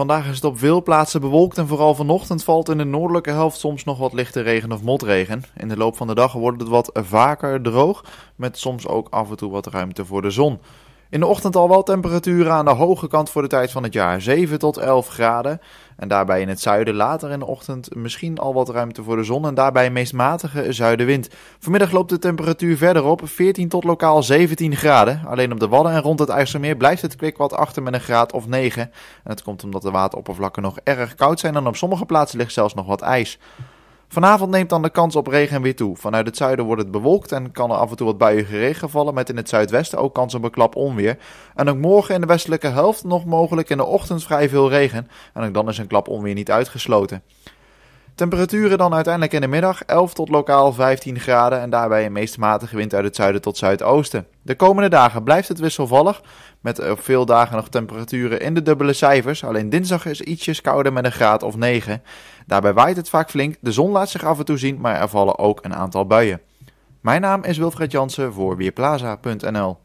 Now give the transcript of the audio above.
Vandaag is het op veel plaatsen bewolkt en vooral vanochtend valt in de noordelijke helft soms nog wat lichte regen of motregen. In de loop van de dag wordt het wat vaker droog, met soms ook af en toe wat ruimte voor de zon. In de ochtend al wel temperaturen aan de hoge kant voor de tijd van het jaar, 7 tot 11 graden. En daarbij in het zuiden later in de ochtend misschien al wat ruimte voor de zon en daarbij een meest matige zuidenwind. Vanmiddag loopt de temperatuur verder op, 14 tot lokaal 17 graden. Alleen op de Wadden en rond het IJsselmeer blijft het kwik wat achter met een graad of 9. En dat komt omdat de wateroppervlakken nog erg koud zijn en op sommige plaatsen ligt zelfs nog wat ijs. Vanavond neemt dan de kans op regen weer toe. Vanuit het zuiden wordt het bewolkt en kan er af en toe wat buiige regen vallen, met in het zuidwesten ook kans op een klap onweer. En ook morgen in de westelijke helft nog mogelijk in de ochtend vrij veel regen en ook dan is een klap onweer niet uitgesloten. Temperaturen dan uiteindelijk in de middag 11 tot lokaal 15 graden en daarbij een meest matige wind uit het zuiden tot zuidoosten. De komende dagen blijft het wisselvallig, met op veel dagen nog temperaturen in de dubbele cijfers. Alleen dinsdag is ietsjes kouder met een graad of 9. Daarbij waait het vaak flink, de zon laat zich af en toe zien, maar er vallen ook een aantal buien. Mijn naam is Wilfred Jansen voor Weerplaza.nl